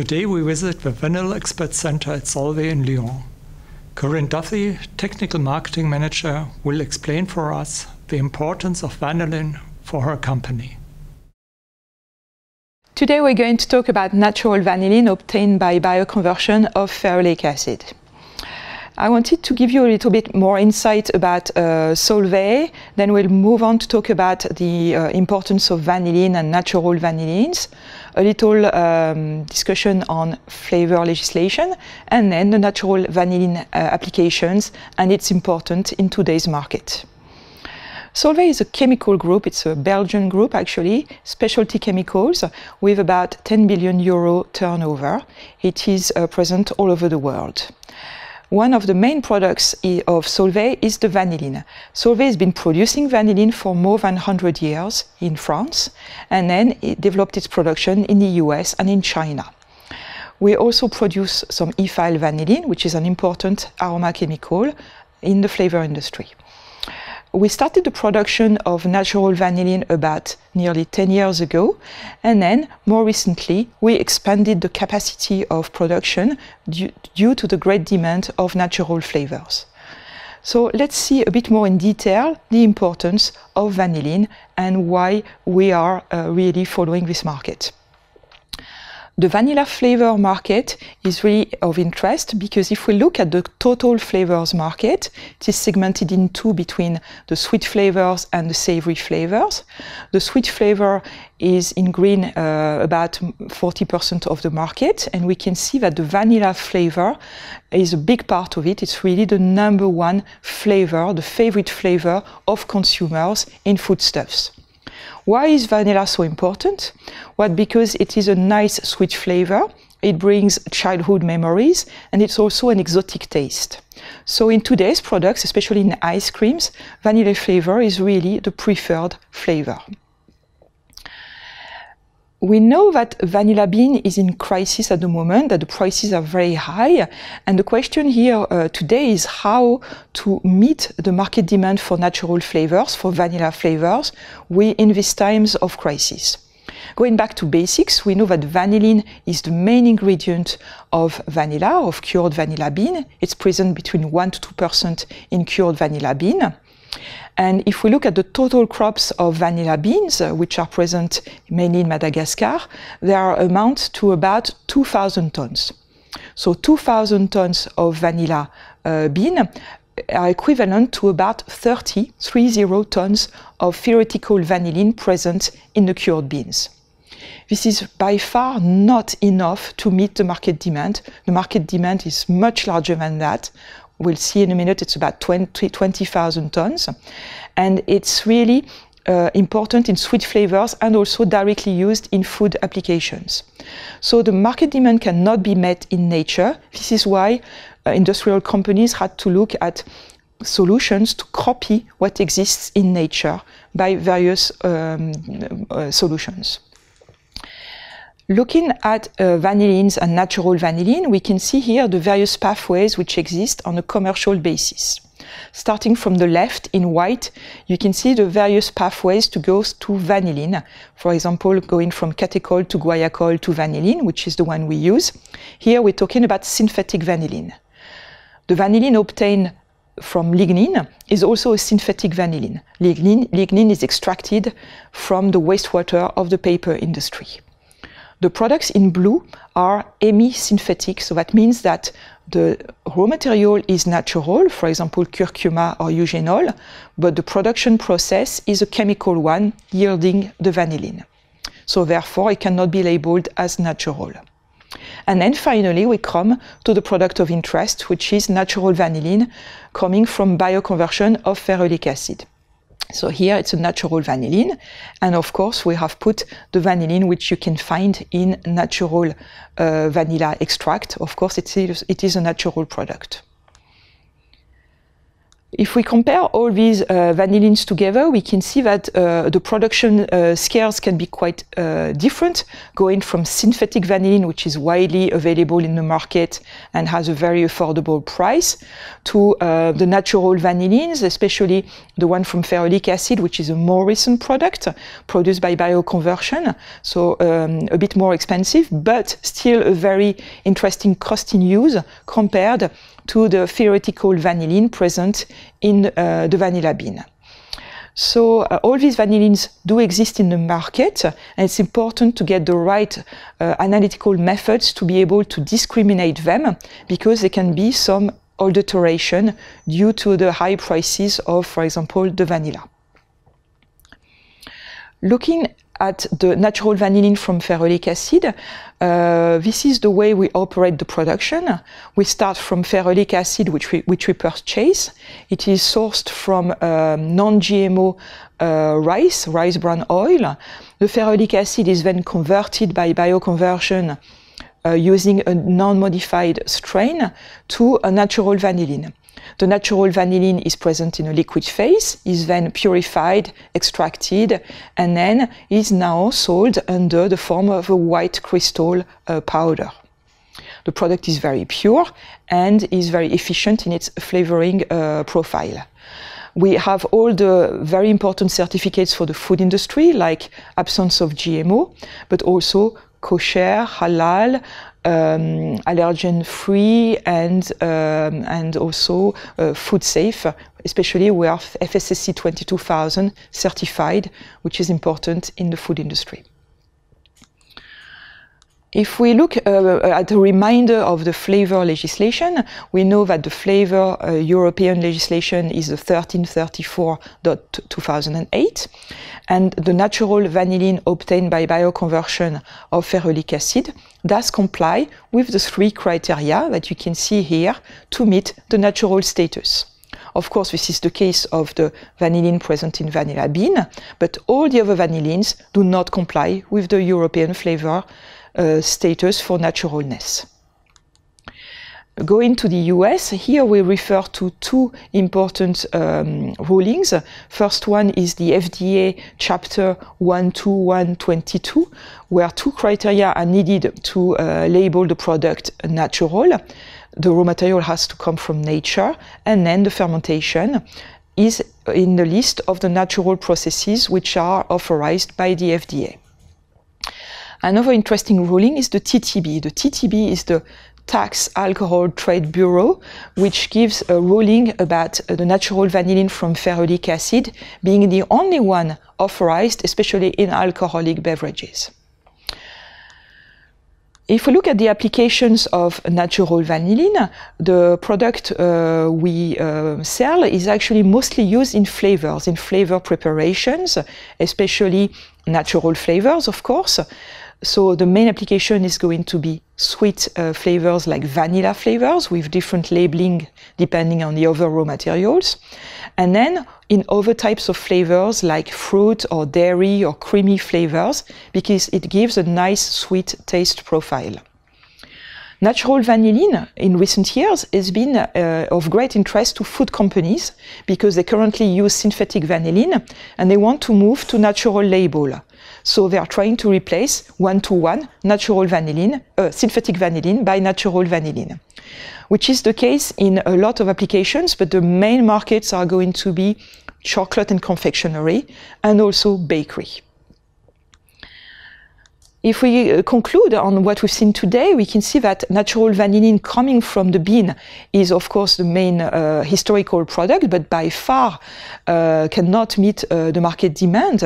Today we visit the Vinyl Expert Center at Solvay in Lyon. Corinne Duffy, Technical Marketing Manager, will explain for us the importance of vanillin for her company. Today we're going to talk about natural vanillin obtained by bioconversion of ferulic acid. I wanted to give you a little bit more insight about uh, Solvay, then we'll move on to talk about the uh, importance of vanillin and natural vanillins, a little um, discussion on flavor legislation, and then the natural vanillin uh, applications and its importance in today's market. Solvay is a chemical group, it's a Belgian group actually, specialty chemicals with about 10 billion euro turnover. It is uh, present all over the world. One of the main products of Solvay is the vanillin. Solvay has been producing vanillin for more than 100 years in France, and then it developed its production in the US and in China. We also produce some ethyl vanillin, which is an important aroma chemical in the flavor industry we started the production of natural vanillin about nearly 10 years ago, and then more recently we expanded the capacity of production due, due to the great demand of natural flavors. So let's see a bit more in detail the importance of vanillin and why we are uh, really following this market the vanilla flavor market is really of interest because if we look at the total flavors market, it is segmented in two between the sweet flavors and the savory flavors. The sweet flavor is in green uh, about 40% of the market, and we can see that the vanilla flavor is a big part of it. It's really the number one flavor, the favorite flavor of consumers in foodstuffs. Why is vanilla so important? Well, because it is a nice sweet flavor. It brings childhood memories and it's also an exotic taste. So in today's products, especially in ice creams, vanilla flavor is really the preferred flavor we know that vanilla bean is in crisis at the moment, that the prices are very high. And the question here uh, today is how to meet the market demand for natural flavors, for vanilla flavors, we, in these times of crisis. Going back to basics, we know that vanillin is the main ingredient of vanilla, of cured vanilla bean. It's present between 1 to 2% in cured vanilla bean. And if we look at the total crops of vanilla beans, uh, which are present mainly in Madagascar, they are amount to about 2,000 tons. So 2,000 tons of vanilla uh, bean are equivalent to about 30, 30 tons of theoretical vanillin present in the cured beans. This is by far not enough to meet the market demand. The market demand is much larger than that. We'll see in a minute, it's about 20,000 20, tons. And it's really uh, important in sweet flavors and also directly used in food applications. So the market demand cannot be met in nature. This is why uh, industrial companies had to look at solutions to copy what exists in nature by various um, uh, solutions. Looking at uh, vanillins and natural vanillin, we can see here the various pathways which exist on a commercial basis. Starting from the left in white, you can see the various pathways to go to vanillin. For example, going from catechol to guaiacol to vanillin, which is the one we use. Here we're talking about synthetic vanillin. The vanillin obtained from lignin is also a synthetic vanillin. Lignin, lignin is extracted from the wastewater of the paper industry. The products in blue are hemi-synthetic, so that means that the raw material is natural, for example, curcuma or eugenol, but the production process is a chemical one yielding the vanillin. So therefore, it cannot be labeled as natural. And then finally, we come to the product of interest, which is natural vanillin coming from bioconversion of ferulic acid. So here it's a natural vanillin. And of course, we have put the vanillin, which you can find in natural uh, vanilla extract. Of course, it is, it is a natural product if we compare all these uh, vanillins together, we can see that uh, the production uh, scales can be quite uh, different, going from synthetic vanillin, which is widely available in the market and has a very affordable price, to uh, the natural vanillins, especially the one from ferulic acid, which is a more recent product produced by bioconversion, so um, a bit more expensive, but still a very interesting cost in use compared to the theoretical vanillin present in uh, the vanilla bean. So uh, all these vanillins do exist in the market, and it's important to get the right uh, analytical methods to be able to discriminate them, because there can be some adulteration due to the high prices of, for example, the vanilla. Looking at the natural vanillin from ferulic acid. Uh, this is the way we operate the production. We start from ferulic acid, which we, which we purchase. It is sourced from um, non-GMO uh, rice, rice bran oil. The ferulic acid is then converted by bioconversion uh, using a non-modified strain to a natural vanillin. The natural vanillin is present in a liquid phase, is then purified, extracted, and then is now sold under the form of a white crystal uh, powder. The product is very pure and is very efficient in its flavoring uh, profile. We have all the very important certificates for the food industry, like absence of GMO, but also kosher, halal, um, allergen free and, um, and also uh, food safe, especially we are FSSC 22000 certified, which is important in the food industry. If we look uh, uh at a reminder of the flavor legislation, we know that the flavor uh, European legislation is the 1334.2008, and the natural vanillin obtained by bioconversion of ferulic acid does comply with the three criteria that you can see here to meet the natural status. Of course, this is the case of the vanillin present in vanilla bean, but all the other vanillins do not comply with the European flavor uh, status for naturalness. Going to the US, here we refer to two important um, rulings. First one is the FDA Chapter 12122, where two criteria are needed to uh, label the product natural. The raw material has to come from nature, and then the fermentation is in the list of the natural processes which are authorized by the FDA. Another interesting ruling is the TTB. The TTB is the Tax Alcohol Trade Bureau, which gives a ruling about uh, the natural vanillin from ferulic acid being the only one authorized, especially in alcoholic beverages. If we look at the applications of natural vanillin, the product uh, we uh, sell is actually mostly used in flavors, in flavor preparations, especially natural flavors, of course. So the main application is going to be sweet uh, flavors like vanilla flavors with different labeling depending on the other raw materials. And then in other types of flavors like fruit or dairy or creamy flavors because it gives a nice sweet taste profile. Natural vanillin in recent years has been uh, of great interest to food companies because they currently use synthetic vanillin and they want to move to natural label. So they are trying to replace one-to-one natural vanillin, uh, synthetic vanillin by natural vanillin, which is the case in a lot of applications, but the main markets are going to be chocolate and confectionery and also bakery. If we uh, conclude on what we've seen today, we can see that natural vanillin coming from the bean is, of course, the main uh, historical product, but by far uh, cannot meet uh, the market demand.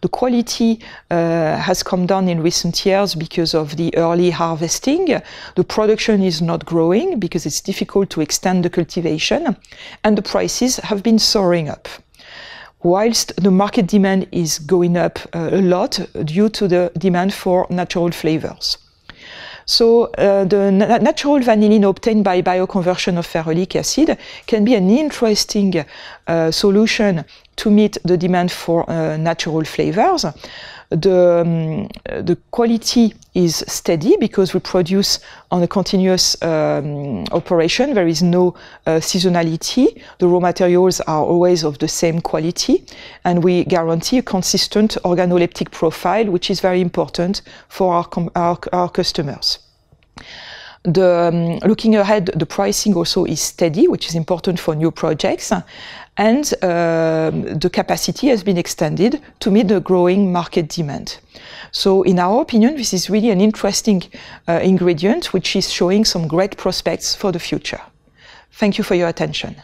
The quality uh, has come down in recent years because of the early harvesting. The production is not growing because it's difficult to extend the cultivation, and the prices have been soaring up whilst the market demand is going up uh, a lot due to the demand for natural flavors. So uh, the na natural vanillin obtained by bioconversion of ferulic acid can be an interesting uh, solution to meet the demand for uh, natural flavors. The, um, the quality is steady because we produce on a continuous um, operation. There is no uh, seasonality. The raw materials are always of the same quality and we guarantee a consistent organoleptic profile, which is very important for our, our, our customers. The um, looking ahead, the pricing also is steady, which is important for new projects, and uh, the capacity has been extended to meet the growing market demand. So, in our opinion, this is really an interesting uh, ingredient, which is showing some great prospects for the future. Thank you for your attention.